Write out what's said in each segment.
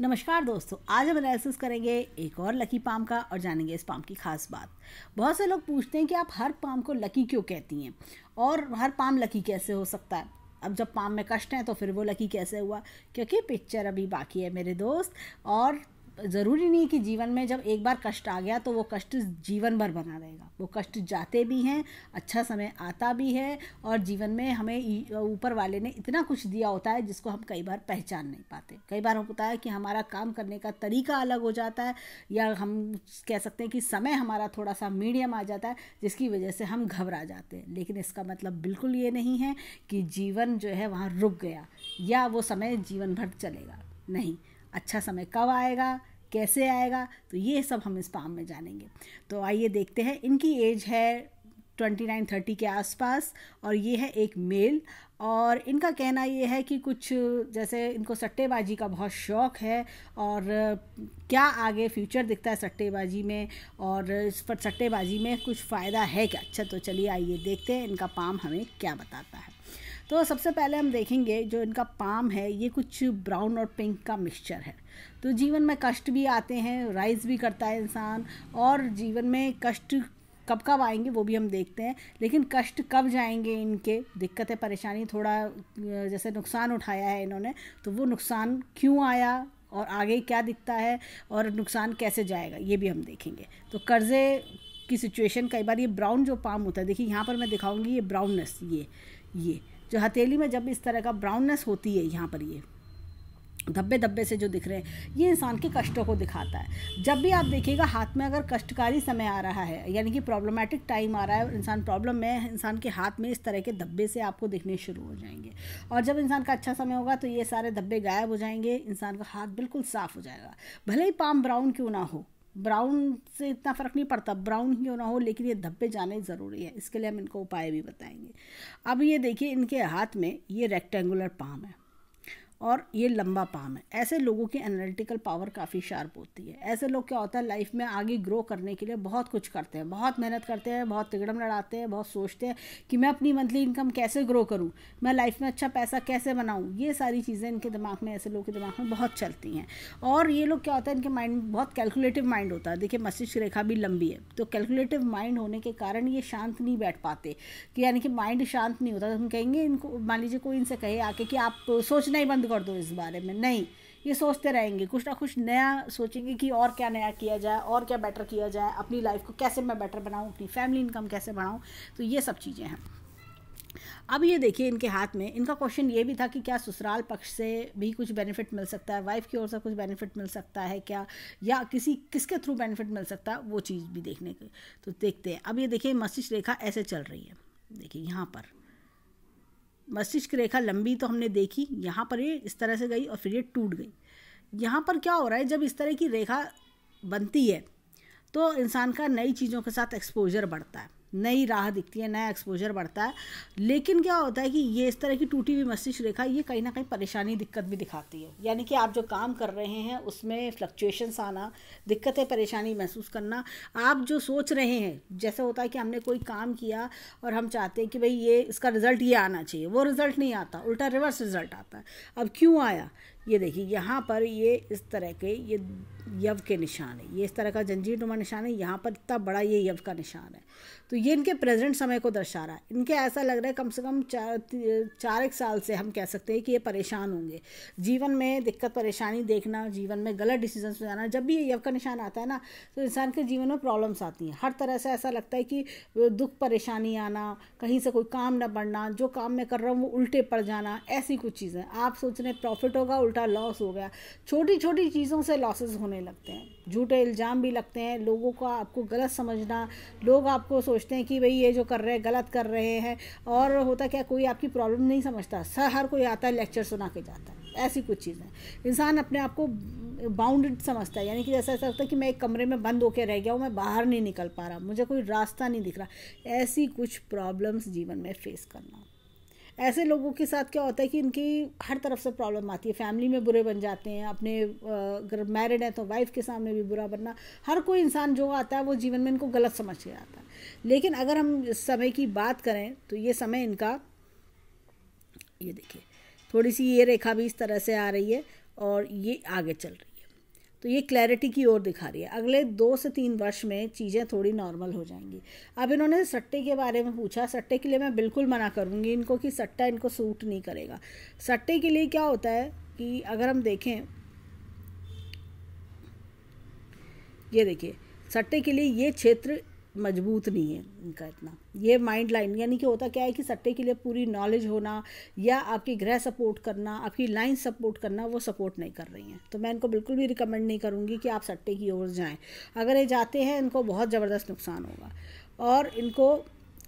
नमस्कार दोस्तों आज हम एनालिसिस करेंगे एक और लकी पाम का और जानेंगे इस पाम की खास बात बहुत से लोग पूछते हैं कि आप हर पाम को लकी क्यों कहती हैं और हर पाम लकी कैसे हो सकता है अब जब पाम में कष्ट हैं तो फिर वो लकी कैसे हुआ क्योंकि पिक्चर अभी बाकी है मेरे दोस्त और ज़रूरी नहीं कि जीवन में जब एक बार कष्ट आ गया तो वो कष्ट जीवन भर बना रहेगा वो कष्ट जाते भी हैं अच्छा समय आता भी है और जीवन में हमें ऊपर वाले ने इतना कुछ दिया होता है जिसको हम कई बार पहचान नहीं पाते कई बार हम होता है कि हमारा काम करने का तरीका अलग हो जाता है या हम कह सकते हैं कि समय हमारा थोड़ा सा मीडियम आ जाता है जिसकी वजह से हम घबरा जाते हैं लेकिन इसका मतलब बिल्कुल ये नहीं है कि जीवन जो है वहाँ रुक गया या वो समय जीवन भर चलेगा नहीं अच्छा समय कब आएगा कैसे आएगा तो ये सब हम इस पाम में जानेंगे तो आइए देखते हैं इनकी एज है ट्वेंटी नाइन थर्टी के आसपास और ये है एक मेल और इनका कहना ये है कि कुछ जैसे इनको सट्टेबाजी का बहुत शौक़ है और क्या आगे फ्यूचर दिखता है सट्टेबाजी में और इस पर सट्टेबाजी में कुछ फ़ायदा है क्या अच्छा तो चलिए आइए देखते हैं इनका पाम हमें क्या बताता है तो सबसे पहले हम देखेंगे जो इनका पाम है ये कुछ ब्राउन और पिंक का मिक्सचर है तो जीवन में कष्ट भी आते हैं राइज भी करता है इंसान और जीवन में कष्ट कब कब आएंगे वो भी हम देखते हैं लेकिन कष्ट कब जाएंगे इनके दिक्कतें परेशानी थोड़ा जैसे नुकसान उठाया है इन्होंने तो वो नुकसान क्यों आया और आगे क्या दिखता है और नुकसान कैसे जाएगा ये भी हम देखेंगे तो कर्ज़े की सिचुएशन कई बार ये ब्राउन जो पाम होता है देखिए यहाँ पर मैं दिखाऊंगी ये ब्राउननेस ये ये जो हथेली में जब इस तरह का ब्राउननेस होती है यहाँ पर ये धब्बे धब्बे से जो दिख रहे हैं ये इंसान के कष्टों को दिखाता है जब भी आप देखिएगा हाथ में अगर कष्टकारी समय आ रहा है यानी कि प्रॉब्लमेटिक टाइम आ रहा है इंसान प्रॉब्लम में इंसान के हाथ में इस तरह के धब्बे से आपको दिखने शुरू हो जाएंगे और जब इंसान का अच्छा समय होगा तो ये सारे धब्बे गायब हो जाएंगे इंसान का हाथ बिल्कुल साफ़ हो जाएगा भले ही पाम ब्राउन क्यों ना हो ब्राउन से इतना फ़र्क नहीं पड़ता ब्राउन ही ना हो लेकिन ये धब्बे जाने ज़रूरी है इसके लिए हम इनको उपाय भी बताएंगे अब ये देखिए इनके हाथ में ये रेक्टेंगुलर पाम है और ये लंबा पाम है ऐसे लोगों की एनालिटिकल पावर काफ़ी शार्प होती है ऐसे लोग क्या होता है लाइफ में आगे ग्रो करने के लिए बहुत कुछ करते हैं बहुत मेहनत करते हैं बहुत तिगड़म लड़ाते हैं बहुत सोचते हैं कि मैं अपनी मंथली इनकम कैसे ग्रो करूँ मैं लाइफ में अच्छा पैसा कैसे बनाऊँ ये सारी चीज़ें इनके दिमाग में ऐसे लोगों के दिमाग में बहुत चलती हैं और ये लोग क्या होता है इनके माइंड बहुत कैलकुलेटिव माइंड होता है देखिए मस्तिष्क रेखा भी लंबी है तो कैलकुलेटिव माइंड होने के कारण ये शांत नहीं बैठ पाते कि यानी कि माइंड शांत नहीं होता तो हम कहेंगे इनको मान लीजिए कोई इनसे कहे आके कि आप सोचना ही बंद कर दो इस बारे में नहीं ये सोचते रहेंगे कुछ ना कुछ नया सोचेंगे कि और क्या नया किया जाए और क्या बेटर किया जाए अपनी लाइफ को कैसे मैं बेटर बनाऊँ अपनी फैमिली इनकम कैसे बढ़ाऊँ तो ये सब चीज़ें हैं अब ये देखिए इनके हाथ में इनका क्वेश्चन ये भी था कि क्या ससुराल पक्ष से भी कुछ बेनिफिट मिल सकता है वाइफ की ओर से कुछ बेनिफिट मिल सकता है क्या या किसी किसके थ्रू बेनिफिट मिल सकता है वो चीज़ भी देखने के तो देखते हैं अब ये देखिए मस्तिष्क रेखा ऐसे चल रही है देखिए यहाँ पर मस्तिष्क रेखा लंबी तो हमने देखी यहाँ पर ये इस तरह से गई और फिर ये टूट गई यहाँ पर क्या हो रहा है जब इस तरह की रेखा बनती है तो इंसान का नई चीज़ों के साथ एक्सपोजर बढ़ता है नई राह दिखती है नया एक्सपोजर बढ़ता है लेकिन क्या होता है कि ये इस तरह की टूटी हुई मस्तिष्क रेखा ये कहीं ना कहीं परेशानी दिक्कत भी दिखाती है यानी कि आप जो काम कर रहे हैं उसमें फ्लक्चुएशंस आना दिक्कतें परेशानी महसूस करना आप जो सोच रहे हैं जैसे होता है कि हमने कोई काम किया और हम चाहते हैं कि भाई ये इसका रिज़ल्ट ये आना चाहिए वो रिज़ल्ट नहीं आता उल्टा रिवर्स रिज़ल्ट आता है अब क्यों आया ये देखिए यहाँ पर ये इस तरह के ये यव के निशान है ये इस तरह का जंजीर नुमा निशान है यहाँ पर इतना बड़ा ये यव का निशान है तो ये इनके प्रेजेंट समय को दर्शा रहा है इनके ऐसा लग रहा है कम से कम चार चार एक साल से हम कह सकते हैं कि ये परेशान होंगे जीवन में दिक्कत परेशानी देखना जीवन में गलत डिसीजन में जाना जब भी ये यव का निशान आता है ना तो इंसान के जीवन में प्रॉब्लम्स आती हैं हर तरह से ऐसा लगता है कि दुख परेशानी आना कहीं से कोई काम ना बढ़ना जो काम मैं कर रहा हूँ वो उल्टे पड़ जाना ऐसी कुछ चीज़ें आप सोच रहे प्रॉफिट होगा छोटा लॉस हो गया छोटी छोटी चीज़ों से लॉसेस होने लगते हैं झूठे इल्ज़ाम भी लगते हैं लोगों का आपको गलत समझना लोग आपको सोचते हैं कि भाई ये जो कर रहे हैं गलत कर रहे हैं और होता क्या कोई आपकी प्रॉब्लम नहीं समझता सर हर कोई आता है लेक्चर सुना के जाता है ऐसी कुछ चीज़ें इंसान अपने आप को बाउंडेड समझता है यानी कि जैसा ऐसा लगता है कि मैं एक कमरे में बंद होकर रह गया हूँ मैं बाहर नहीं निकल पा रहा मुझे कोई रास्ता नहीं दिख रहा ऐसी कुछ प्रॉब्लम्स जीवन में फेस करना ऐसे लोगों के साथ क्या होता है कि इनकी हर तरफ से प्रॉब्लम आती है फैमिली में बुरे बन जाते हैं अपने अगर मैरिड हैं तो वाइफ के सामने भी बुरा बनना हर कोई इंसान जो आता है वो जीवन में इनको गलत समझ के आता है लेकिन अगर हम समय की बात करें तो ये समय इनका ये देखिए थोड़ी सी ये रेखा भी इस तरह से आ रही है और ये आगे चल रही है तो ये क्लैरिटी की ओर दिखा रही है अगले दो से तीन वर्ष में चीज़ें थोड़ी नॉर्मल हो जाएंगी अब इन्होंने सट्टे के बारे में पूछा सट्टे के लिए मैं बिल्कुल मना करूँगी इनको कि सट्टा इनको सूट नहीं करेगा सट्टे के लिए क्या होता है कि अगर हम देखें ये देखिए सट्टे के लिए ये क्षेत्र मजबूत नहीं है इनका इतना ये माइंड लाइन यानी कि होता क्या है कि सट्टे के लिए पूरी नॉलेज होना या आपकी ग्रह सपोर्ट करना आपकी लाइन सपोर्ट करना वो सपोर्ट नहीं कर रही हैं तो मैं इनको बिल्कुल भी रिकमेंड नहीं करूँगी कि आप सट्टे की ओर जाएँ अगर ये जाते हैं इनको बहुत ज़बरदस्त नुकसान होगा और इनको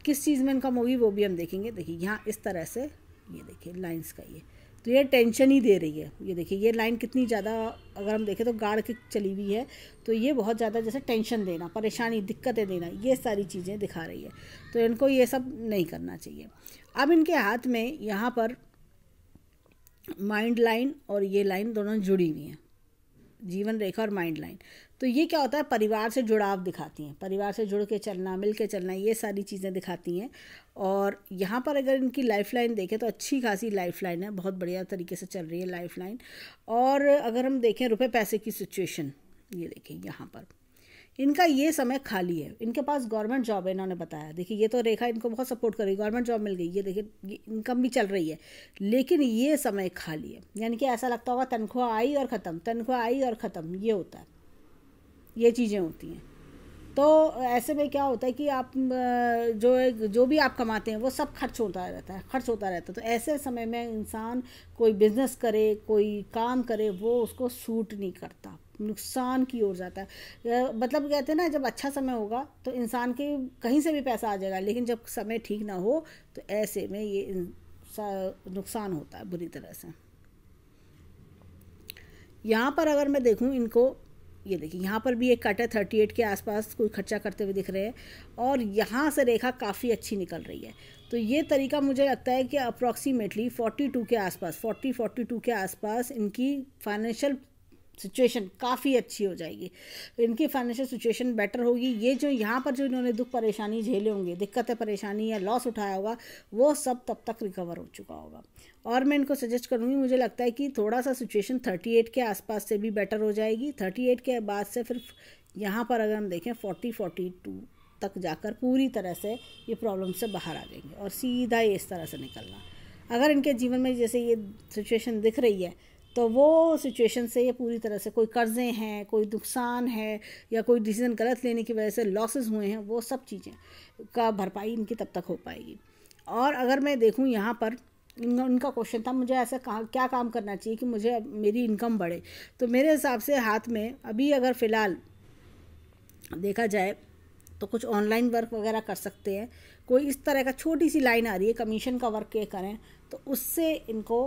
किस चीज़ में इनका मूवी वो भी हम देखेंगे देखिए यहाँ इस तरह से ये देखिए लाइन्स का ये तो ये टेंशन ही दे रही है ये देखिए ये लाइन कितनी ज़्यादा अगर हम देखें तो गाढ़ के चली हुई है तो ये बहुत ज़्यादा जैसे टेंशन देना परेशानी दिक्कतें देना ये सारी चीज़ें दिखा रही है तो इनको ये सब नहीं करना चाहिए अब इनके हाथ में यहाँ पर माइंड लाइन और ये लाइन दोनों जुड़ी हुई हैं जीवन रेखा और माइंड लाइन तो ये क्या होता है परिवार से जुड़ाव दिखाती हैं परिवार से जुड़ के चलना मिल के चलना ये सारी चीज़ें दिखाती हैं और यहाँ पर अगर इनकी लाइफ लाइन देखें तो अच्छी खासी लाइफ लाइन है बहुत बढ़िया तरीके से चल रही है लाइफ लाइन और अगर हम देखें रुपये पैसे की सिचुएशन ये देखें यहाँ पर इनका ये समय खाली है इनके पास गवर्नमेंट जॉब है इन्होंने बताया देखिए ये तो रेखा इनको बहुत सपोर्ट कर रही है गवर्नमेंट जॉब मिल गई ये देखिए इनकम भी चल रही है लेकिन ये समय खाली है यानी कि ऐसा लगता होगा तनख्वाह आई और ख़त्म तनख्वाह आई और ख़त्म ये होता है ये चीज़ें होती हैं तो ऐसे में क्या होता है कि आप जो जो भी आप कमाते हैं वो सब खर्च होता रहता है खर्च होता रहता है तो ऐसे समय में इंसान कोई बिजनेस करे कोई काम करे वो उसको सूट नहीं करता नुकसान की ओर जाता है मतलब कहते हैं ना जब अच्छा समय होगा तो इंसान के कहीं से भी पैसा आ जाएगा लेकिन जब समय ठीक ना हो तो ऐसे में ये नुकसान होता है बुरी तरह से यहाँ पर अगर मैं देखूँ इनको ये देखिए यहाँ पर भी एक कट है थर्टी एट के आसपास कोई खर्चा करते हुए दिख रहे हैं और यहाँ से रेखा काफ़ी अच्छी निकल रही है तो ये तरीका मुझे लगता है कि अप्रॉक्सीमेटली फोर्टी टू के आसपास फोर्टी फोर्टी टू के आसपास इनकी फाइनेंशियल सिचुएशन काफ़ी अच्छी हो जाएगी इनकी फाइनेंशियल सिचुएशन बेटर होगी ये जो यहाँ पर जो इन्होंने दुख परेशानी झेले होंगे दिक्कतें परेशानी या लॉस उठाया होगा वो सब तब तक रिकवर हो चुका होगा और मैं इनको सजेस्ट करूँगी मुझे लगता है कि थोड़ा सा सिचुएशन थर्टी एट के आसपास से भी बेटर हो जाएगी थर्टी एट के बाद से फिर यहाँ पर अगर हम देखें फोर्टी फोर्टी टू तक जाकर पूरी तरह से ये प्रॉब्लम से बाहर आ जाएंगे और सीधा ही इस तरह से निकलना अगर इनके जीवन में जैसे ये सिचुएशन दिख रही है तो वो सिचुएशन से ये पूरी तरह से कोई कर्ज़े हैं कोई नुकसान है या कोई डिसीज़न गलत लेने की वजह से लॉसेस हुए हैं वो सब चीज़ें का भरपाई इनकी तब तक हो पाएगी और अगर मैं देखूँ यहाँ पर इन, उनका क्वेश्चन था मुझे ऐसा कहा क्या काम करना चाहिए कि मुझे मेरी इनकम बढ़े तो मेरे हिसाब से हाथ में अभी अगर फ़िलहाल देखा जाए तो कुछ ऑनलाइन वर्क वगैरह कर सकते हैं कोई इस तरह का छोटी सी लाइन आ रही है कमीशन का वर्क ये करें तो उससे इनको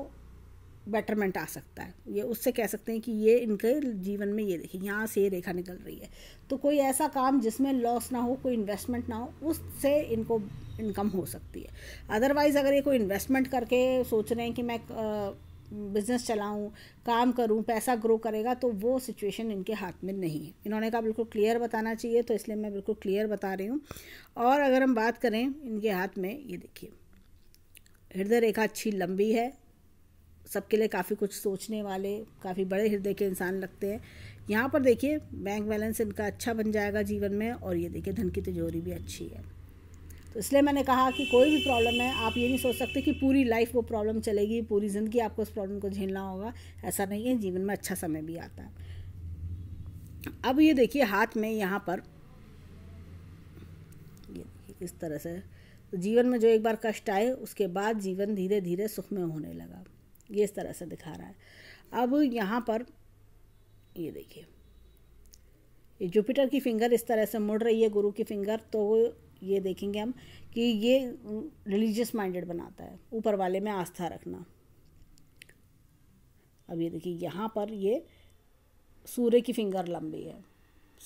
बेटरमेंट आ सकता है ये उससे कह सकते हैं कि ये इनके जीवन में ये देखिए यहाँ से ये रेखा निकल रही है तो कोई ऐसा काम जिसमें लॉस ना हो कोई इन्वेस्टमेंट ना हो उससे इनको इनकम हो सकती है अदरवाइज़ अगर ये कोई इन्वेस्टमेंट करके सोच रहे हैं कि मैं बिज़नेस चलाऊं काम करूं पैसा ग्रो करेगा तो वो सिचुएशन इनके हाथ में नहीं है इन्होंने कहा बिल्कुल क्लियर बताना चाहिए तो इसलिए मैं बिल्कुल क्लियर बता रही हूँ और अगर हम बात करें इनके हाथ में ये देखिए हृदय रेखा अच्छी लंबी है सबके लिए काफ़ी कुछ सोचने वाले काफ़ी बड़े हृदय के इंसान लगते हैं यहाँ पर देखिए बैंक बैलेंस इनका अच्छा बन जाएगा जीवन में और ये देखिए धन की तिजोरी भी अच्छी है तो इसलिए मैंने कहा कि कोई भी प्रॉब्लम है आप ये नहीं सोच सकते कि पूरी लाइफ वो प्रॉब्लम चलेगी पूरी ज़िंदगी आपको उस प्रॉब्लम को झेलना होगा ऐसा नहीं है जीवन में अच्छा समय भी आता है अब ये देखिए हाथ में यहाँ पर ये इस तरह से तो जीवन में जो एक बार कष्ट आए उसके बाद जीवन धीरे धीरे सुख में होने लगा ये इस तरह से दिखा रहा है अब यहाँ पर ये देखिए ये जुपिटर की फिंगर इस तरह से मुड़ रही है गुरु की फिंगर तो ये देखेंगे हम कि ये रिलीजियस माइंडेड बनाता है ऊपर वाले में आस्था रखना अब ये देखिए यहाँ पर ये सूर्य की फिंगर लंबी है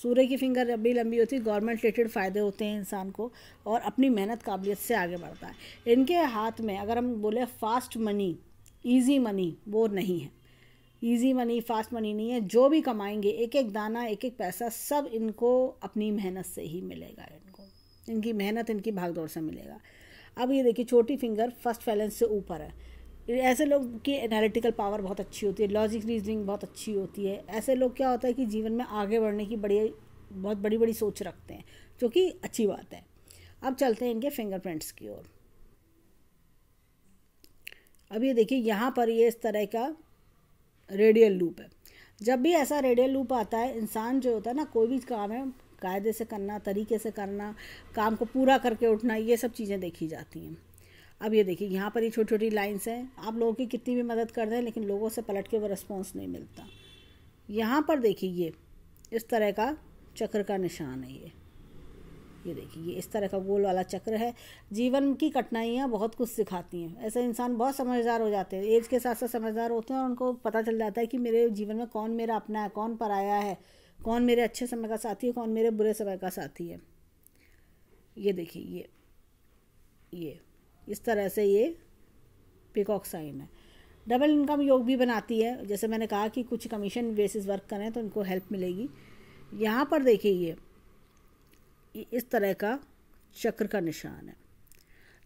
सूर्य की फिंगर जब भी लंबी होती है गवर्नमेंट रिलेटेड फ़ायदे होते हैं इंसान को और अपनी मेहनत काबिलियत से आगे बढ़ता है इनके हाथ में अगर हम बोले फास्ट मनी ईजी मनी वो नहीं है ईजी मनी फास्ट मनी नहीं है जो भी कमाएंगे एक एक दाना एक एक पैसा सब इनको अपनी मेहनत से ही मिलेगा इनको इनकी मेहनत इनकी भागदौड़ से मिलेगा अब ये देखिए छोटी फिंगर फर्स्ट फैलेंस से ऊपर है ऐसे लोग की एनालिटिकल पावर बहुत अच्छी होती है लॉजिक रीजनिंग बहुत अच्छी होती है ऐसे लोग क्या होता है कि जीवन में आगे बढ़ने की बड़ी बहुत बड़ी बड़ी सोच रखते हैं जो कि अच्छी बात है अब चलते हैं इनके फिंगरप्रिंट्स की ओर अब ये देखिए यहाँ पर ये इस तरह का रेडियल लूप है जब भी ऐसा रेडियल लूप आता है इंसान जो होता है ना कोई भी काम है कायदे से करना तरीके से करना काम को पूरा करके उठना ये सब चीज़ें देखी जाती हैं अब ये देखिए यहाँ पर ये छोटी छोटी लाइन्स हैं आप लोगों की कितनी भी मदद कर दें लेकिन लोगों से पलट के वो रिस्पॉन्स नहीं मिलता यहाँ पर देखिए ये इस तरह का चक्र का निशान है ये ये देखिए ये इस तरह का गोल वाला चक्र है जीवन की कठिनाइयाँ बहुत कुछ सिखाती हैं ऐसे इंसान बहुत समझदार हो जाते हैं एज के साथ साथ समझदार होते हैं और उनको पता चल जाता है कि मेरे जीवन में कौन मेरा अपना है कौन पराया है कौन मेरे अच्छे समय का साथी है कौन मेरे बुरे समय का साथी है ये देखिए ये ये इस तरह से ये पिकॉक साइन है डबल इनकम योग भी बनाती है जैसे मैंने कहा कि कुछ कमीशन बेसिस वर्क करें तो उनको हेल्प मिलेगी यहाँ पर देखिए ये इस तरह का चक्र का निशान है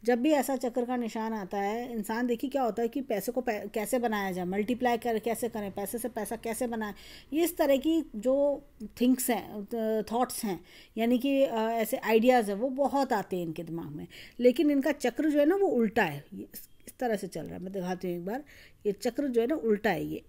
जब भी ऐसा चक्र का निशान आता है इंसान देखिए क्या होता है कि पैसे को पै, कैसे बनाया जाए मल्टीप्लाई कर कैसे करें पैसे से पैसा कैसे बनाए ये इस तरह की जो थिंक्स हैं थॉट्स हैं यानी कि ऐसे आइडियाज़ हैं वो बहुत आते हैं इनके दिमाग में लेकिन इनका चक्र जो है ना वो उल्टा है इस तरह से चल रहा है मैं दिखाती हूँ एक बार ये चक्र जो है ना उल्टा है ये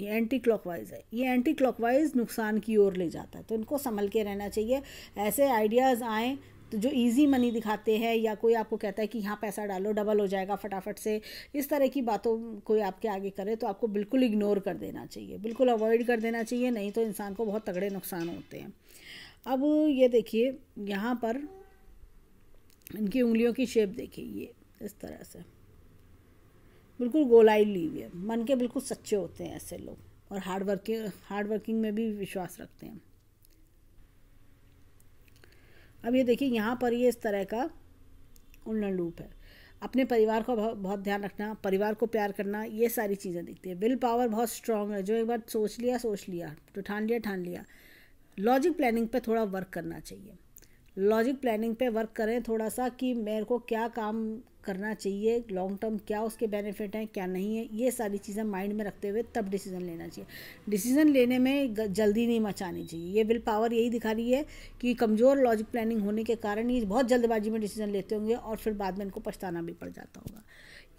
ये एंटी क्लॉकवाइज है ये एंटी क्लॉकवाइज नुकसान की ओर ले जाता है तो इनको संभल के रहना चाहिए ऐसे आइडियाज़ आएँ तो जो इजी मनी दिखाते हैं या कोई आपको कहता है कि यहाँ पैसा डालो डबल हो जाएगा फटाफट से इस तरह की बातों कोई आपके आगे करे तो आपको बिल्कुल इग्नोर कर देना चाहिए बिल्कुल अवॉइड कर देना चाहिए नहीं तो इंसान को बहुत तगड़े नुकसान होते हैं अब ये देखिए यहाँ पर इनकी उंगलियों की शेप देखिए ये इस तरह से बिल्कुल गोलाई ली हुई है मन के बिल्कुल सच्चे होते हैं ऐसे लोग और हार्ड वर्किंग हार्ड वर्किंग में भी विश्वास रखते हैं अब ये देखिए यहाँ पर ये इस तरह का उन्न लूप है अपने परिवार का बहुत ध्यान रखना परिवार को प्यार करना ये सारी चीज़ें दिखती है विल पावर बहुत स्ट्रांग है जो एक बार सोच लिया सोच लिया तो ठान लिया ठान लिया लॉजिक प्लानिंग पे थोड़ा वर्क करना चाहिए लॉजिक प्लानिंग पे वर्क करें थोड़ा सा कि मेरे को क्या काम करना चाहिए लॉन्ग टर्म क्या उसके बेनिफिट हैं क्या नहीं है ये सारी चीज़ें माइंड में रखते हुए तब डिसीज़न लेना चाहिए डिसीज़न लेने में जल्दी नहीं मचानी चाहिए ये विल पावर यही दिखा रही है कि कमज़ोर लॉजिक प्लानिंग होने के कारण ये बहुत जल्दबाजी में डिसीज़न लेते होंगे और फिर बाद में इनको पछताना भी पड़ जाता होगा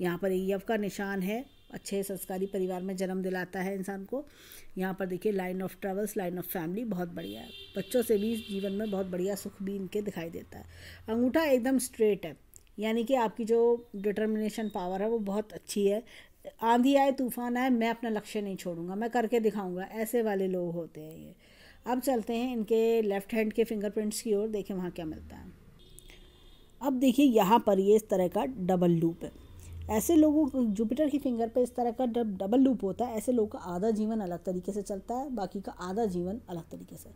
यहाँ पर यव का निशान है अच्छे संस्कारी परिवार में जन्म दिलाता है इंसान को यहाँ पर देखिए line of travels line of family बहुत बढ़िया है बच्चों से भी जीवन में बहुत बढ़िया सुख भी इनके दिखाई देता है अंगूठा एकदम स्ट्रेट है यानी कि आपकी जो डिटर्मिनेशन पावर है वो बहुत अच्छी है आंधी आए तूफान आए मैं अपना लक्ष्य नहीं छोड़ूंगा मैं करके दिखाऊंगा ऐसे वाले लोग होते हैं ये अब चलते हैं इनके लेफ्ट हैंड के फिंगरप्रिंट्स की ओर देखें वहाँ क्या मिलता है अब देखिए यहाँ पर ये इस तरह का डबल लूप है ऐसे लोगों जुपिटर की फिंगर पे इस तरह का डब डबल लूप होता है ऐसे लोगों का आधा जीवन अलग तरीके से चलता है बाकी का आधा जीवन अलग तरीके से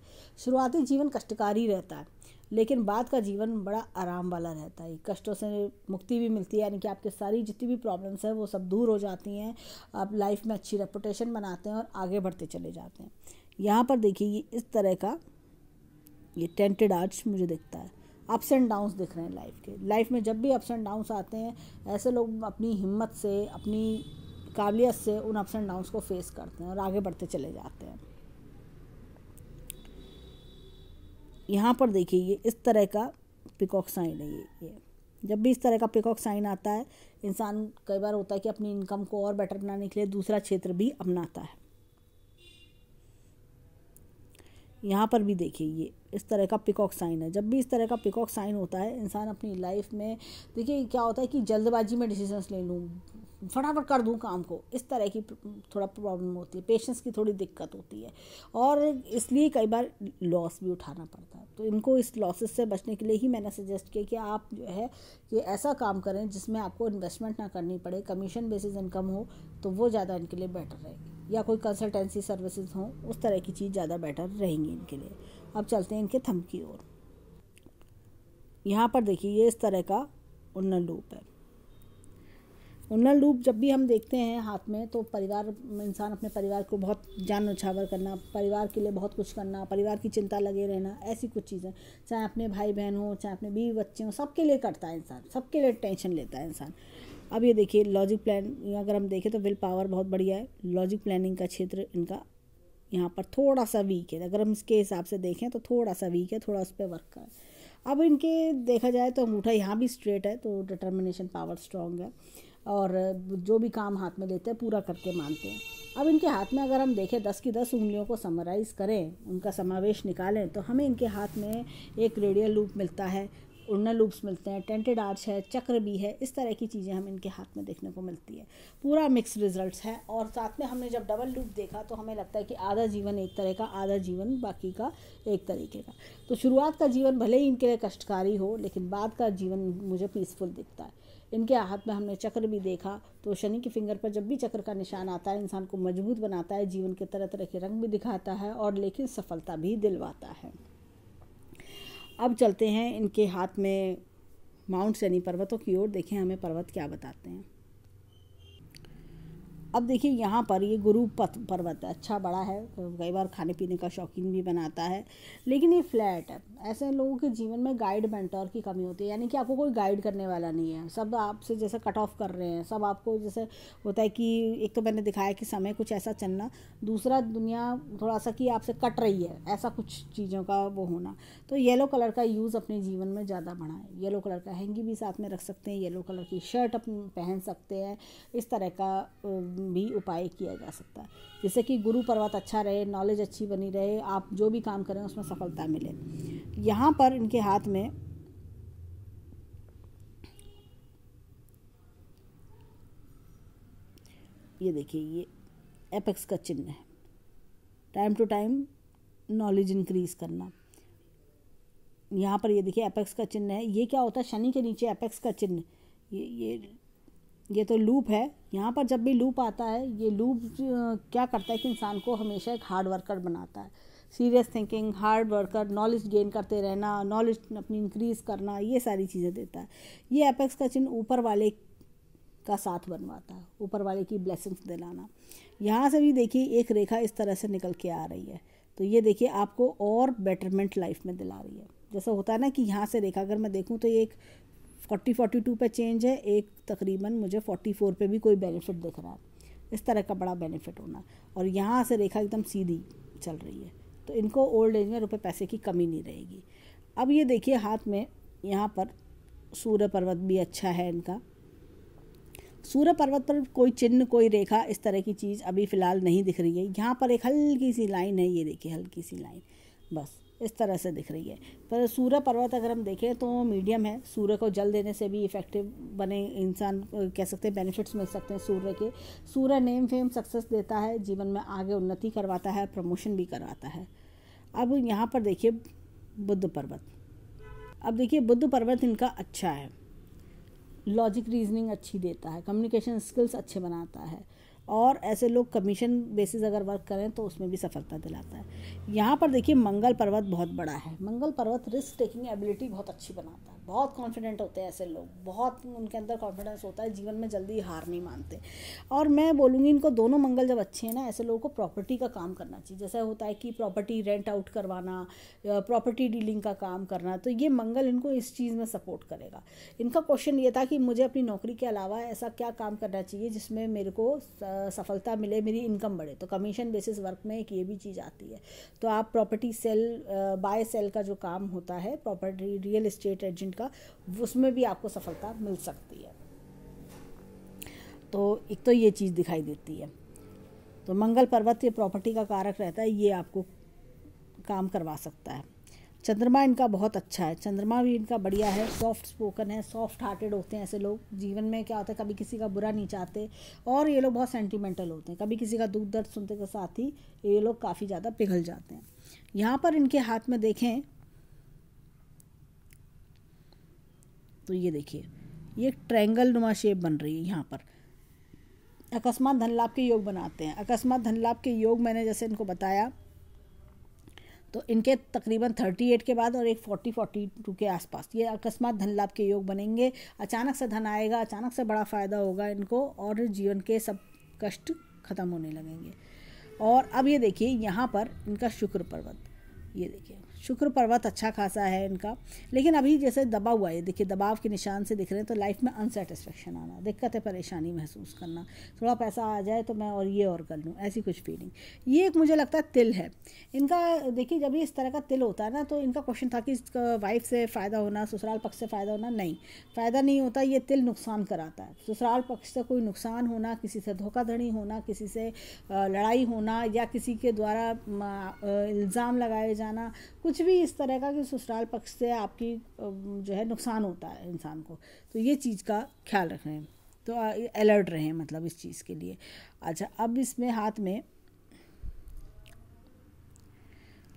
शुरुआती जीवन कष्टकारी रहता है लेकिन बाद का जीवन बड़ा आराम वाला रहता है कष्टों से मुक्ति भी मिलती है यानी कि आपके सारी जितनी भी प्रॉब्लम्स हैं वो सब दूर हो जाती हैं आप लाइफ में अच्छी रेपुटेशन बनाते हैं और आगे बढ़ते चले जाते हैं यहाँ पर देखिए ये इस तरह का ये टेंटेड आर्च मुझे दिखता है अप्स एंड डाउन्स दिख रहे हैं लाइफ के लाइफ में जब भी अप्स एंड डाउन्स आते हैं ऐसे लोग अपनी हिम्मत से अपनी काबिलियत से उन अप्स एंड डाउन्स को फेस करते हैं और आगे बढ़ते चले जाते हैं यहाँ पर देखिए ये इस तरह का पिकॉक साइन है ये ये जब भी इस तरह का पिकॉक साइन आता है इंसान कई बार होता है कि अपनी इनकम को और बेटर बनाने के लिए दूसरा क्षेत्र भी अपनाता है यहाँ पर भी देखिए ये इस तरह का पिकॉक साइन है जब भी इस तरह का पिकॉक साइन होता है इंसान अपनी लाइफ में देखिए क्या होता है कि जल्दबाजी में डिसीजंस ले लूँ फटाफट कर दूँ काम को इस तरह की थोड़ा प्रॉब्लम होती है पेशेंस की थोड़ी दिक्कत होती है और इसलिए कई बार लॉस भी उठाना पड़ता है तो इनको इस लॉसेस से बचने के लिए ही मैंने सजेस्ट किया कि आप जो है कि ऐसा काम करें जिसमें आपको इन्वेस्टमेंट ना करनी पड़े कमीशन बेसिस इनकम हो तो वो ज़्यादा इनके लिए बेटर रहेगी या कोई कंसल्टेंसी सर्विसेज हों उस तरह की चीज़ ज़्यादा बेटर रहेंगी इनके लिए अब चलते हैं इनके थम की ओर यहाँ पर देखिए ये इस तरह का उन्नर लूप है हुनर लूप जब भी हम देखते हैं हाथ में तो परिवार इंसान अपने परिवार को बहुत जान उछावर करना परिवार के लिए बहुत कुछ करना परिवार की चिंता लगे रहना ऐसी कुछ चीज़ें चाहे अपने भाई बहन हो चाहे अपने बीवी बच्चे हों सबके लिए करता है इंसान सबके लिए टेंशन लेता है इंसान अब ये देखिए लॉजिक प्लान अगर हम देखें तो विल पावर बहुत बढ़िया है लॉजिक प्लानिंग का क्षेत्र इनका यहाँ पर थोड़ा सा वीक है अगर हम इसके हिसाब से देखें तो थोड़ा सा वीक है थोड़ा उस पर वर्क करें अब इनके देखा जाए तो अंगूठा यहाँ भी स्ट्रेट है तो डिटर्मिनेशन पावर स्ट्रॉन्ग है और जो भी काम हाथ में लेते हैं पूरा करके मानते हैं अब इनके हाथ में अगर हम देखें दस की दस उंगलियों को समराइज करें उनका समावेश निकालें तो हमें इनके हाथ में एक रेडियल लूप मिलता है उड़ना लूप्स मिलते हैं टेंटेड आर्च है चक्र भी है इस तरह की चीज़ें हमें इनके हाथ में देखने को मिलती है पूरा मिक्स रिजल्ट्स है और साथ में हमने जब डबल लूप देखा तो हमें लगता है कि आधा जीवन एक तरह का आधा जीवन बाकी का एक तरीके का तो शुरुआत का जीवन भले ही इनके लिए कष्टकारी हो लेकिन बाद का जीवन मुझे पीसफुल दिखता है इनके हाथ में हमने चक्र भी देखा तो शनि के फिंगर पर जब भी चक्र का निशान आता है इंसान को मजबूत बनाता है जीवन के तरह तरह के रंग भी दिखाता है और लेकिन सफलता भी दिलवाता है अब चलते हैं इनके हाथ में माउंट शनि पर्वतों की ओर देखें हमें पर्वत क्या बताते हैं अब देखिए यहाँ पर ये गुरु पथ पर्वत अच्छा बड़ा है तो कई बार खाने पीने का शौकीन भी बनाता है लेकिन ये फ्लैट है ऐसे लोगों के जीवन में गाइड मेंटोर की कमी होती है यानी कि आपको कोई गाइड करने वाला नहीं है सब आपसे जैसे कट ऑफ कर रहे हैं सब आपको जैसे होता है कि एक तो मैंने दिखाया कि समय कुछ ऐसा चलना दूसरा दुनिया थोड़ा सा कि आपसे कट रही है ऐसा कुछ चीज़ों का वो होना तो येलो कलर का यूज़ अपने जीवन में ज़्यादा बढ़ाएं येलो कलर का हैंगी भी साथ में रख सकते हैं येलो कलर की शर्ट पहन सकते हैं इस तरह का भी उपाय किया जा सकता है जैसे कि गुरु पर्वत अच्छा रहे नॉलेज अच्छी बनी रहे आप जो भी काम करें उसमें सफलता मिले यहाँ पर इनके हाथ में ये देखिए ये एपेक्स का चिन्ह है time to time knowledge increase करना यहाँ पर ये देखिए एपेक्स का चिन्ह है ये क्या होता है शनि के नीचे एपेक्स का चिन्ह ये ये ये तो लूप है यहाँ पर जब भी लूप आता है ये लूप क्या करता है कि इंसान को हमेशा एक हार्ड वर्कर बनाता है serious thinking hard worker knowledge gain करते रहना नॉलेज अपनी इंक्रीज़ करना ये सारी चीज़ें देता है ये एपेक्स का चिन्ह ऊपर वाले का साथ बनवाता है ऊपर वाले की ब्लेसिंग्स दिलाना यहाँ से भी देखिए एक रेखा इस तरह से निकल के आ रही है तो ये देखिए आपको और बेटरमेंट लाइफ में दिला रही है जैसा होता है ना कि यहाँ से रेखा अगर मैं देखूँ तो ये एक फोर्टी फोर्टी टू पर चेंज है एक तकरीबन मुझे फोर्टी फोर पर भी कोई बेनिफिट दिख रहा है इस तरह का बड़ा बेनिफिट होना और यहाँ से रेखा एकदम सीधी चल रही है तो इनको ओल्ड एज में रुपये पैसे की कमी नहीं रहेगी अब ये देखिए हाथ में यहाँ पर सूर्य पर्वत भी अच्छा है इनका सूर्य पर्वत पर कोई चिन्ह कोई रेखा इस तरह की चीज़ अभी फ़िलहाल नहीं दिख रही है यहाँ पर एक हल्की सी लाइन है ये देखिए हल्की सी लाइन बस इस तरह से दिख रही है पर सूर्य पर्वत अगर हम देखें तो मीडियम है सूर्य को जल देने से भी इफेक्टिव बने इंसान कह सकते हैं बेनिफिट्स मिल सकते हैं सूर्य के सूर्य नेम फेम सक्सेस देता है जीवन में आगे उन्नति करवाता है प्रमोशन भी करवाता है अब यहाँ पर देखिए बुद्ध पर्वत अब देखिए बुद्ध पर्वत इनका अच्छा है लॉजिक रीजनिंग अच्छी देता है कम्युनिकेशन स्किल्स अच्छे बनाता है और ऐसे लोग कमीशन बेसिस अगर वर्क करें तो उसमें भी सफलता दिलाता है यहाँ पर देखिए मंगल पर्वत बहुत बड़ा है मंगल पर्वत रिस्क टेकिंग एबिलिटी बहुत अच्छी बनाता है बहुत कॉन्फिडेंट होते हैं ऐसे लोग बहुत उनके अंदर कॉन्फिडेंस होता है जीवन में जल्दी हार नहीं मानते और मैं बोलूँगी इनको दोनों मंगल जब अच्छे हैं ना ऐसे लोगों को प्रॉपर्टी का काम करना चाहिए जैसे होता है कि प्रॉपर्टी रेंट आउट करवाना प्रॉपर्टी डीलिंग का काम करना तो ये मंगल इनको इस चीज़ में सपोर्ट करेगा इनका क्वेश्चन ये था कि मुझे अपनी नौकरी के अलावा ऐसा क्या काम करना चाहिए जिसमें मेरे को सफलता मिले मेरी इनकम बढ़े तो कमीशन बेसिस वर्क में एक ये भी चीज़ आती है तो आप प्रॉपर्टी सेल बाय सेल का जो काम होता है property real estate agent field का उसमें भी आपको सफलता मिल सकती है तो एक तो ये चीज़ दिखाई देती है तो मंगल पर्वत ये प्रॉपर्टी का कारक रहता है ये आपको काम करवा सकता है चंद्रमा इनका बहुत अच्छा है चंद्रमा भी इनका बढ़िया है सॉफ्ट स्पोकन है सॉफ्ट हार्टेड होते हैं ऐसे लोग जीवन में क्या होता है कभी किसी का बुरा नहीं चाहते और ये लोग बहुत सेंटिमेंटल होते हैं कभी किसी का दुख दर्द सुनते के तो साथ ही ये लोग काफ़ी ज़्यादा पिघल जाते हैं यहाँ पर इनके हाथ में देखें तो ये देखिए ये एक ट्रैंगल नुमा शेप बन रही है यहाँ पर अकस्मात धन लाभ के योग बनाते हैं अकस्मात धन लाभ के योग मैंने जैसे इनको बताया तो इनके तकरीबन थर्टी एट के बाद और एक फोर्टी फोर्टी टू के आसपास ये अकस्मात धन लाभ के योग बनेंगे अचानक से धन आएगा अचानक से बड़ा फ़ायदा होगा इनको और जीवन के सब कष्ट ख़त्म होने लगेंगे और अब ये देखिए यहाँ पर इनका शुक्र पर्वत ये देखिए शुक्र पर्वत अच्छा खासा है इनका लेकिन अभी जैसे दबा हुआ है देखिए दबाव के निशान से दिख रहे हैं तो लाइफ में अनसेटिस्फेक्शन आना दिक्कत है परेशानी महसूस करना थोड़ा पैसा आ जाए तो मैं और ये और कर लूँ ऐसी कुछ फीलिंग ये एक मुझे लगता है तिल है इनका देखिए जब इस तरह का तिल होता है ना तो इनका क्वेश्चन था कि वाइफ से फ़ायदा होना ससुराल पक्ष से फ़ायदा होना नहीं फ़ायदा नहीं होता ये तिल नुकसान कराता है ससुराल पक्ष से कोई नुकसान होना किसी से धोखाधड़ी होना किसी से लड़ाई होना या किसी के द्वारा इल्ज़ाम लगाए जाना कुछ भी इस तरह का कि ससुराल पक्ष से आपकी जो है नुकसान होता है इंसान को तो ये चीज़ का ख्याल रख रहे हैं तो अलर्ट हैं मतलब इस चीज़ के लिए अच्छा अब इसमें हाथ में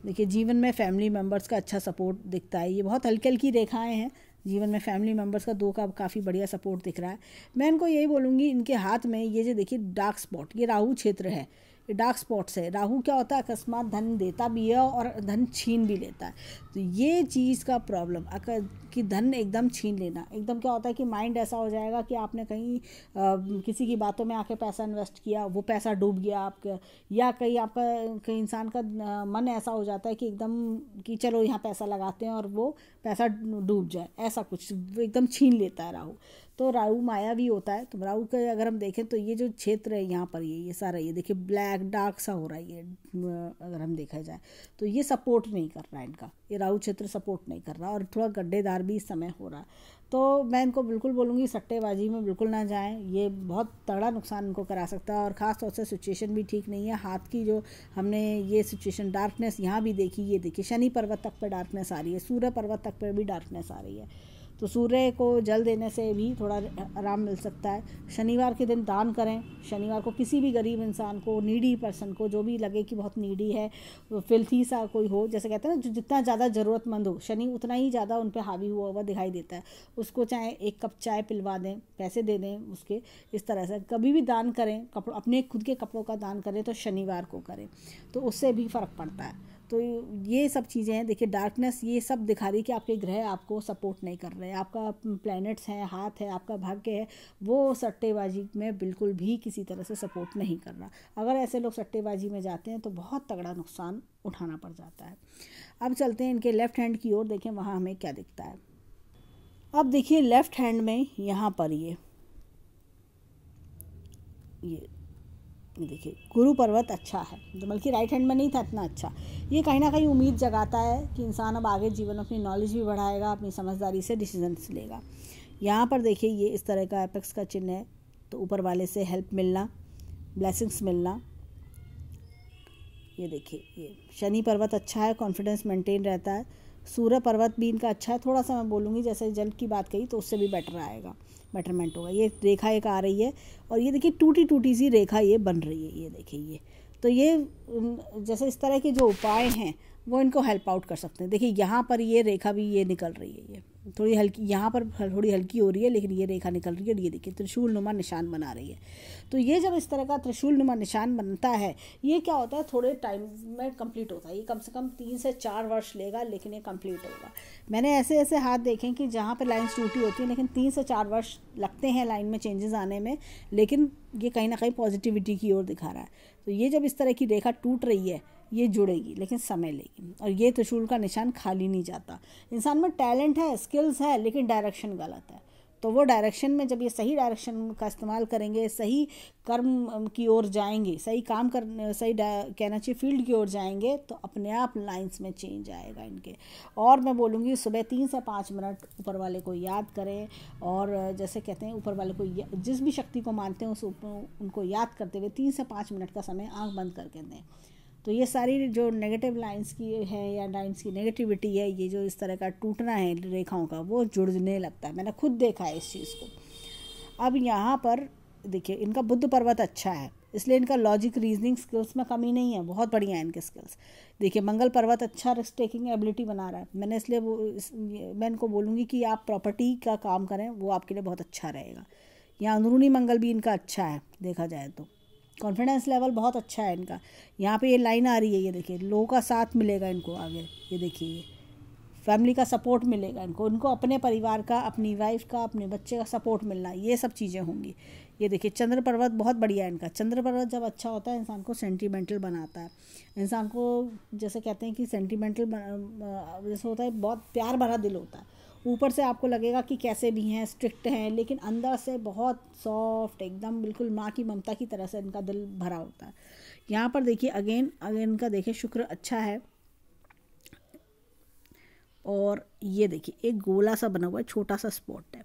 देखिए जीवन में फैमिली मेम्बर्स का अच्छा सपोर्ट दिखता है ये बहुत हल्की हल्की रेखाएँ हैं जीवन में फैमिली मेम्बर्स का दो का काफ़ी बढ़िया सपोर्ट दिख रहा है मैं इनको यही बोलूँगी इनके हाथ में ये जो देखिए डार्क स्पॉट ये राहु क्षेत्र है डार्क स्पॉट्स है राहु क्या होता है अकस्मात धन देता भी है और धन छीन भी लेता है तो ये चीज़ का प्रॉब्लम अगर कि धन एकदम छीन लेना एकदम क्या होता है कि माइंड ऐसा हो जाएगा कि आपने कहीं आ, किसी की बातों में आके पैसा इन्वेस्ट किया वो पैसा डूब गया आपके या कहीं आपका कहीं इंसान का मन ऐसा हो जाता है कि एकदम कि चलो यहाँ पैसा लगाते हैं और वो पैसा डूब जाए ऐसा कुछ एकदम छीन लेता है राहू तो राहु माया भी होता है तो राहु के अगर हम देखें तो ये जो क्षेत्र है यहाँ पर ये ये सारा ये देखिए ब्लैक डार्क सा हो रहा है ये अगर हम देखा जाए तो ये सपोर्ट नहीं कर रहा है इनका ये राहु क्षेत्र सपोर्ट नहीं कर रहा और थोड़ा गड्ढेदार भी इस समय हो रहा है तो मैं इनको बिल्कुल बोलूँगी सट्टेबाजी में बिल्कुल ना जाएँ ये बहुत तगड़ा नुकसान इनको करा सकता है और ख़ासतौर से सिचुएशन भी ठीक नहीं है हाथ की जो हमने ये सिचुएशन डार्कनेस यहाँ भी देखी ये देखिए शनि पर्वत तक पर डार्कनेस आ रही है सूर्य पर्वत तक पर भी डार्कनेस आ रही है तो सूर्य को जल देने से भी थोड़ा आराम मिल सकता है शनिवार के दिन दान करें शनिवार को किसी भी गरीब इंसान को नीडी पर्सन को जो भी लगे कि बहुत नीडी है फिल्थी सा कोई हो जैसे कहते हैं ना जो जितना ज़्यादा ज़रूरतमंद हो शनि उतना ही ज़्यादा उन पर हावी हुआ हुआ दिखाई देता है उसको चाहे एक कप चाय पिलवा दें पैसे दे दें उसके इस तरह से कभी भी दान करें कपड़ों अपने खुद के कपड़ों का दान करें तो शनिवार को करें तो उससे भी फ़र्क पड़ता है तो ये सब चीज़ें हैं देखिए डार्कनेस ये सब दिखा रही कि आपके ग्रह आपको सपोर्ट नहीं कर रहे आपका प्लैनेट्स हैं हाथ है आपका भाग्य है वो सट्टेबाजी में बिल्कुल भी किसी तरह से सपोर्ट नहीं कर रहा अगर ऐसे लोग सट्टेबाजी में जाते हैं तो बहुत तगड़ा नुकसान उठाना पड़ जाता है अब चलते हैं इनके लेफ्ट हैंड की ओर देखें वहाँ हमें क्या दिखता है अब देखिए लेफ्ट हैंड में यहाँ पर ये ये देखिए गुरु पर्वत अच्छा है बल्कि राइट हैंड में नहीं था इतना अच्छा ये कहीं ना कहीं उम्मीद जगाता है कि इंसान अब आगे जीवन में अपनी नॉलेज भी बढ़ाएगा अपनी समझदारी से डिसीजंस लेगा यहाँ पर देखिए ये इस तरह का एपेक्स का चिन्ह है तो ऊपर वाले से हेल्प मिलना ब्लेसिंग्स मिलना ये देखिए ये शनि पर्वत अच्छा है कॉन्फिडेंस मेंटेन रहता है सूर्य पर्वत भी इनका अच्छा है थोड़ा सा मैं बोलूँगी जैसे जल की बात कही तो उससे भी बेटर आएगा बेटरमेंट होगा ये रेखा एक आ रही है और ये देखिए टूटी टूटी सी रेखा ये बन रही है ये देखिए ये तो ये जैसे इस तरह के जो उपाय हैं वो इनको हेल्प आउट कर सकते हैं देखिए यहाँ पर ये रेखा भी ये निकल रही है ये थोड़ी हल्की यहाँ पर थोड़ी हल्की हो रही है लेकिन ये रेखा निकल रही है ये देखिए त्रिशूल नुमा निशान बना रही है तो ये जब इस तरह का त्रिशूल नुमा निशान बनता है ये क्या होता है थोड़े टाइम में कंप्लीट होता है ये कम से कम तीन से चार वर्ष लेगा लेकिन ये कंप्लीट होगा मैंने ऐसे ऐसे हाथ देखे कि जहाँ पर लाइन्स टूटी होती है लेकिन तीन से चार वर्ष लगते हैं लाइन में चेंजेस आने में लेकिन ये कहीं ना कहीं पॉजिटिविटी की ओर दिखा रहा है तो ये जब इस तरह की रेखा टूट रही है ये जुड़ेगी लेकिन समय लेगी और ये त्रिशूल का निशान खाली नहीं जाता इंसान में टैलेंट है स्किल्स है लेकिन डायरेक्शन गलत है तो वो डायरेक्शन में जब ये सही डायरेक्शन का इस्तेमाल करेंगे सही कर्म की ओर जाएंगे सही काम कर सही कहना चाहिए फील्ड की ओर जाएंगे तो अपने आप लाइंस में चेंज आएगा इनके और मैं बोलूँगी सुबह तीन से पाँच मिनट ऊपर वाले को याद करें और जैसे कहते हैं ऊपर वाले को जिस भी शक्ति को मानते हैं उस उनको याद करते हुए तीन से पाँच मिनट का समय आँख बंद करके दें तो ये सारी जो नेगेटिव लाइंस की है या लाइंस की नेगेटिविटी है ये जो इस तरह का टूटना है रेखाओं का वो जुड़ने लगता है मैंने खुद देखा है इस चीज़ को अब यहाँ पर देखिए इनका बुद्ध पर्वत अच्छा है इसलिए इनका लॉजिक रीजनिंग स्किल्स में कमी नहीं है बहुत बढ़िया है इनके स्किल्स देखिए मंगल पर्वत अच्छा रिस्क टेकिंग एबिलिटी बना रहा है मैंने इसलिए वो इस, मैं इनको बोलूँगी कि आप प्रॉपर्टी का काम करें वो आपके लिए बहुत अच्छा रहेगा यहाँ अंदरूनी मंगल भी इनका अच्छा है देखा जाए तो कॉन्फिडेंस लेवल बहुत अच्छा है इनका यहाँ पे ये लाइन आ रही है ये देखिए लोगों का साथ मिलेगा इनको आगे ये देखिए ये फैमिली का सपोर्ट मिलेगा इनको इनको अपने परिवार का अपनी वाइफ का अपने बच्चे का सपोर्ट मिलना ये सब चीज़ें होंगी ये देखिए चंद्र पर्वत बहुत बढ़िया है इनका चंद्र पर्वत जब अच्छा होता है इंसान को सेंटिमेंटल बनाता है इंसान को जैसे कहते हैं कि सेंटिमेंटल जैसे होता है बहुत प्यार भरा दिल होता है ऊपर से आपको लगेगा कि कैसे भी हैं स्ट्रिक्ट हैं लेकिन अंदर से बहुत सॉफ्ट एकदम बिल्कुल माँ की ममता की तरह से इनका दिल भरा होता है यहाँ पर देखिए अगेन अगेन इनका देखिए शुक्र अच्छा है और ये देखिए एक गोला सा बना हुआ है छोटा सा स्पॉट है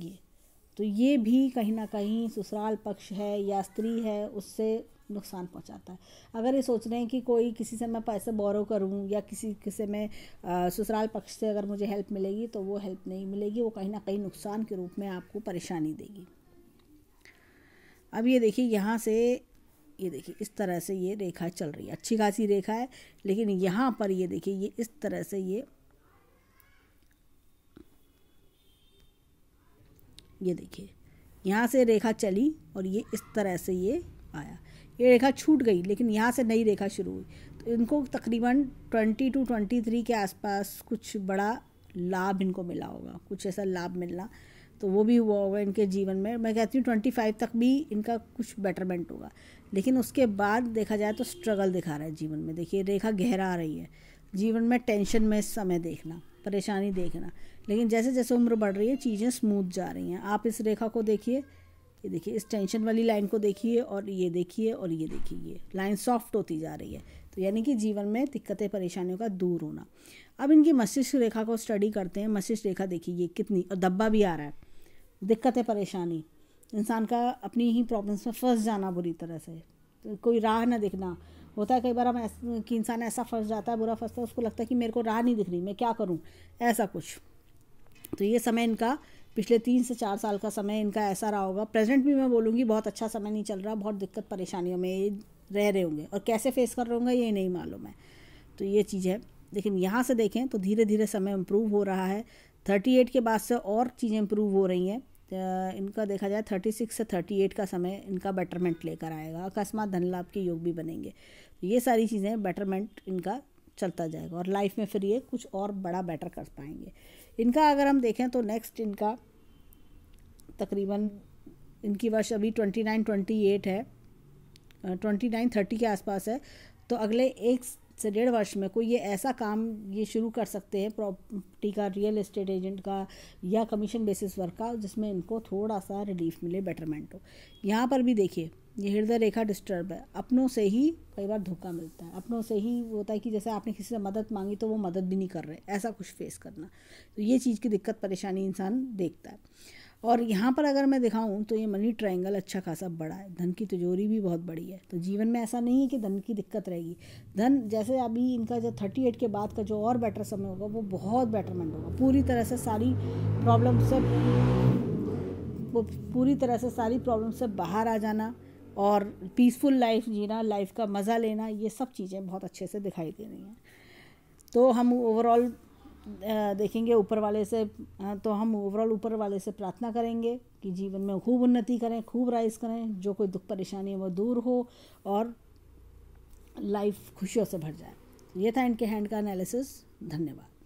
ये तो ये भी कहीं ना कहीं ससुराल पक्ष है या स्त्री है उससे नुकसान पहुंचाता है अगर ये सोच रहे हैं कि कोई किसी से मैं पैसे बोरो करूं या किसी किसी में ससुराल पक्ष से अगर मुझे हेल्प मिलेगी तो वो हेल्प नहीं मिलेगी वो कहीं ना कहीं नुकसान के रूप में आपको परेशानी देगी अब ये देखिए यहाँ से ये देखिए इस तरह से ये रेखा चल रही है अच्छी खासी रेखा है लेकिन यहाँ पर ये देखिए ये इस तरह से ये ये देखिए यहाँ से रेखा चली और ये इस तरह से ये आया ये रेखा छूट गई लेकिन यहाँ से नई रेखा शुरू हुई तो इनको तकरीबन ट्वेंटी टू ट्वेंटी थ्री के आसपास कुछ बड़ा लाभ इनको मिला होगा कुछ ऐसा लाभ मिलना तो वो भी हुआ होगा इनके जीवन में मैं कहती हूँ ट्वेंटी फाइव तक भी इनका कुछ बेटरमेंट होगा लेकिन उसके बाद देखा जाए तो स्ट्रगल दिखा रहा है जीवन में देखिए रेखा गहरा आ रही है जीवन में टेंशन में समय देखना परेशानी देखना लेकिन जैसे जैसे उम्र बढ़ रही है चीज़ें स्मूथ जा रही हैं आप इस रेखा को देखिए ये देखिए इस टेंशन वाली लाइन को देखिए और ये देखिए और ये देखिए ये लाइन सॉफ्ट होती जा रही है तो यानी कि जीवन में दिक्कतें परेशानियों का दूर होना अब इनकी मस्तिष्क रेखा को स्टडी करते हैं मस्तिष्क रेखा देखिए ये कितनी और धब्बा भी आ रहा है दिक्कतें परेशानी इंसान का अपनी ही प्रॉब्लम्स में फंस जाना बुरी तरह से तो कोई राह ना दिखना होता है कई बार हम ऐसा कि इंसान ऐसा फंस जाता है बुरा फंसता है उसको लगता है कि मेरे को राह नहीं दिख रही मैं क्या करूँ ऐसा कुछ तो ये समय इनका पिछले तीन से चार साल का समय इनका ऐसा रहा होगा प्रेजेंट भी मैं बोलूँगी बहुत अच्छा समय नहीं चल रहा बहुत दिक्कत परेशानियों में रह रहे होंगे और कैसे फेस कर रहे होंगे ये नहीं मालूम है तो ये चीज़ है लेकिन यहाँ से देखें तो धीरे धीरे समय इम्प्रूव हो रहा है थर्टी एट के बाद से और चीज़ें इम्प्रूव हो रही हैं इनका देखा जाए थर्टी सिक्स से थर्टी एट का समय इनका बेटरमेंट लेकर आएगा अकस्मात धन लाभ के योग भी बनेंगे तो ये सारी चीज़ें बेटरमेंट इनका चलता जाएगा और लाइफ में फिर ये कुछ और बड़ा बेटर कर पाएंगे इनका अगर हम देखें तो नेक्स्ट इनका तकरीबन इनकी वर्ष अभी ट्वेंटी नाइन ट्वेंटी एट है ट्वेंटी नाइन थर्टी के आसपास है तो अगले एक से डेढ़ वर्ष में कोई ये ऐसा काम ये शुरू कर सकते हैं प्रॉपर्टी का रियल इस्टेट एजेंट का या कमीशन बेसिस वर्क का जिसमें इनको थोड़ा सा रिलीफ मिले बेटरमेंट हो यहाँ पर भी देखिए ये हृदय रेखा डिस्टर्ब है अपनों से ही कई बार धोखा मिलता है अपनों से ही होता है कि जैसे आपने किसी से मदद मांगी तो वो मदद भी नहीं कर रहे ऐसा कुछ फेस करना तो ये चीज़ की दिक्कत परेशानी इंसान देखता है और यहाँ पर अगर मैं दिखाऊँ तो ये मनी ट्रायंगल अच्छा खासा बड़ा है धन की तिजोरी भी बहुत बड़ी है तो जीवन में ऐसा नहीं है कि धन की दिक्कत रहेगी धन जैसे अभी इनका जो थर्टी एट के बाद का जो और बेटर समय होगा वो बहुत बेटरमेंट होगा पूरी तरह से सारी प्रॉब्लम से वो पूरी तरह से सारी प्रॉब्लम से बाहर आ जाना और पीसफुल लाइफ जीना लाइफ का मज़ा लेना ये सब चीज़ें बहुत अच्छे से दिखाई दे रही हैं तो हम ओवरऑल देखेंगे ऊपर वाले से तो हम ओवरऑल ऊपर वाले से प्रार्थना करेंगे कि जीवन में खूब उन्नति करें खूब राइज करें जो कोई दुख परेशानी है वो दूर हो और लाइफ खुशियों से भर जाए ये था इनके हैंड का एनालिसिस धन्यवाद